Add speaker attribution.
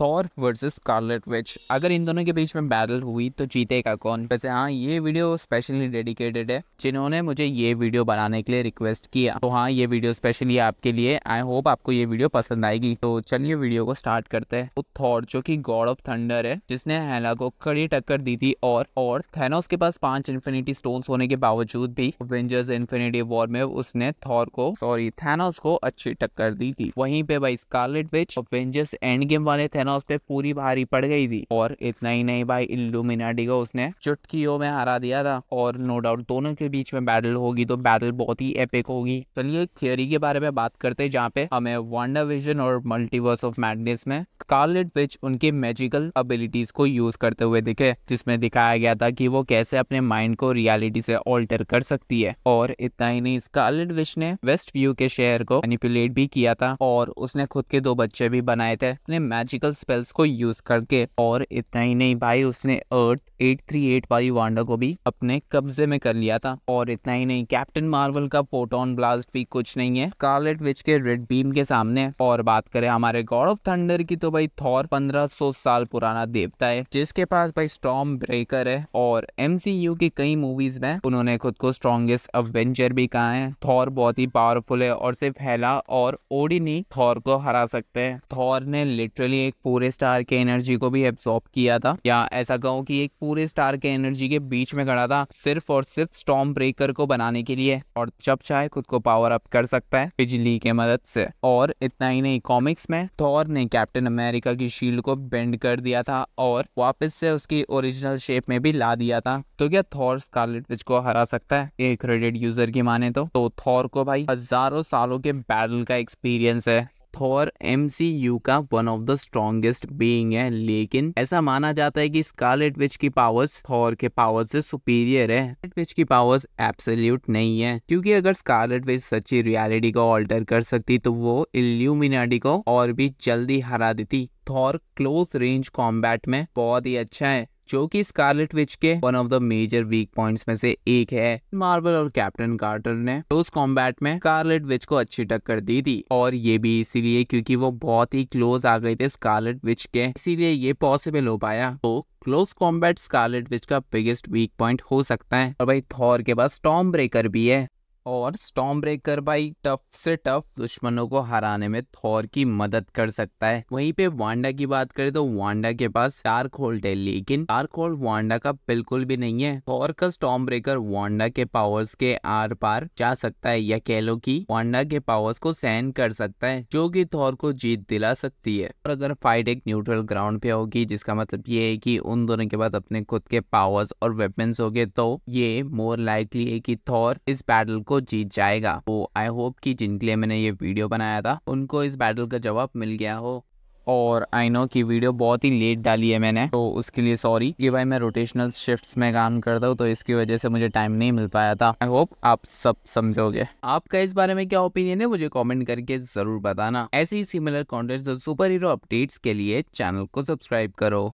Speaker 1: Thor versus Scarlet Witch अगर इन दोनों के बीच में बैटल हुई तो जीतेगा कौन वैसे हाँ ये वीडियो स्पेशली डेडिकेटेड है जिन्होंने मुझे ये वीडियो बनाने के लिए रिक्वेस्ट किया तो हाँ ये वीडियो स्पेशली आपके लिए आई होप आपको ये वीडियो पसंद आएगी तो चलिए वीडियो को स्टार्ट करते हैं तो थॉर जो की गॉड ऑफ थंडर है जिसने हेला को कड़ी टक्कर दी थी और और थैनोस के पास पांच इन्फिनिटी स्टोन होने के बावजूद भी अवेंजर्स इन्फिनिटी वॉर में उसने थॉर को सॉरी थैनोस को अच्छी टक्कर दी थी वहीं पे भाई Scarlet Witch Avengers Endgame वाले थे ना उस पर पूरी भारी पड़ गई थी और इतना ही नहीं भाई इल्लुमिनाटी को उसने चुटकियों में हरा दिया था और नो डाउट दोनों के बीच में बैटल होगी तो बैटल बहुत ही एपिक होगी चलिए एक थियोरी के बारे में बात करते हैं जहाँ पे हमें वंडर विजन और मल्टीवर्स ऑफ मैडनेस में कार्लेट विच उनके मैजिकल अबिलिटीज को यूज करते हुए दिखे जिसमें दिखाया गया था कि वो कैसे अपने माइंड को रियलिटी से ऑल्टर कर सकती है और इतना ही नहीं स्कारलेट विच ने वेस्ट व्यू के शहर को मैनिपुलेट भी किया था और उसने खुद के दो बच्चे भी बनाए थे अपने मैजिकल स्पेल्स को यूज करके और इतना ही नहीं भाई उसने अर्थ 838 वाली वांडा को भी अपने कब्जे में कर लिया था और इतना ही नहीं कैप्टन मार्वल का फोटोन ब्लास्ट भी कुछ नहीं है कार्लेट विच के रेड बीम के सामने और बात करें हमारे गॉड ऑफ थंडर की तो भाई थॉर 1500 साल पुराना देवता है जिसके पास भाई स्ट्रॉन्ग ब्रेकर है और एमसीयू की कई मूवीज में उन्होंने खुद को स्ट्रॉन्गेस्ट अवेंजर भी कहा है थॉर बहुत ही पावरफुल है और सिर्फ हेला और ओडिनी थॉर को हरा सकते हैं थॉर ने लिटरली एक पूरे स्टार के एनर्जी को भी एब्सॉर्ब किया था या ऐसा कहूँ कि एक पूरे स्टार के एनर्जी के बीच में खड़ा था सिर्फ और सिर्फ स्टॉम ब्रेकर को बनाने के लिए और जब चाहे खुद को पावर अप कर सकता है बिजली के मदद से और इतना ही नहीं कॉमिक्स में थॉर ने कैप्टन अमेरिका की शील्ड को बेंड कर दिया था और वापस से उसकी ओरिजिनल शेप में भी ला दिया था तो क्या थॉर स्कारलेट विच को हरा सकता है ये क्रेडिट यूजर की माने तो, तो थॉर को भाई हजारों सालों के बैटल का एक्सपीरियंस है थॉर एमसीयू का one of the strongest being है लेकिन ऐसा माना जाता है कि स्कारलेट विच की पावर्स थॉर के पावर्स से सुपीरियर है विच की पावर्स एब्सोल्यूट नहीं है क्योंकि अगर स्कारलेट विच सच्ची रियलिटी को ऑल्टर कर सकती तो वो इल्यूमिनाटी को और भी जल्दी हरा देती थॉर क्लोज रेंज कॉम्बैट में बहुत ही अच्छा है जो कि स्कारलेट विच के one of the major weak points में से एक है मार्बल और कैप्टन कार्टर ने क्लोज कॉम्बैट में स्कारलेट विच को अच्छी टक्कर दी थी और ये भी इसीलिए क्योंकि वो बहुत ही क्लोज आ गए थे स्कारलेट विच के इसीलिए ये पॉसिबल हो पाया तो क्लोज कॉम्बैट स्कारलेट विच का बिगेस्ट वीक पॉइंट हो सकता है और भाई थॉर के पास टॉम ब्रेकर भी है और स्टॉम ब्रेकर भाई टफ से टफ दुश्मनों को हराने में थोर की मदद कर सकता है वहीं पे वांडा की बात करें तो वांडा के पास डार्क होल्ड है लेकिन डार्क होल्ड वांडा का बिल्कुल भी नहीं है थोर का स्टॉम ब्रेकर वांडा के पावर्स के आर पार जा सकता है या कह लो की वांडा के पावर्स को सहन कर सकता है जो की थौर को जीत दिला सकती है और अगर फाइट एक न्यूट्रल ग्राउंड पे होगी जिसका मतलब ये है की उन दोनों के पास अपने खुद के पावर्स और वेपन्स हो गए तो ये मोर लाइकली है की थौर इस बैटल को जीत जाएगा तो आई होप कि जिनके लिए मैंने ये वीडियो बनाया था उनको इस बैटल का जवाब मिल गया हो और आई नो कि वीडियो बहुत ही लेट डाली है मैंने तो उसके लिए सॉरी कि भाई मैं रोटेशनल शिफ्ट्स में काम करता हूँ तो इसकी वजह से मुझे टाइम नहीं मिल पाया था आई होप आप सब समझोगे आपका इस बारे में क्या ओपिनियन है मुझे कमेंट करके जरूर बताना ऐसे ही सिमिलर कॉन्टेंट और सुपर हीरो अपडेट्स के लिए चैनल को सब्सक्राइब करो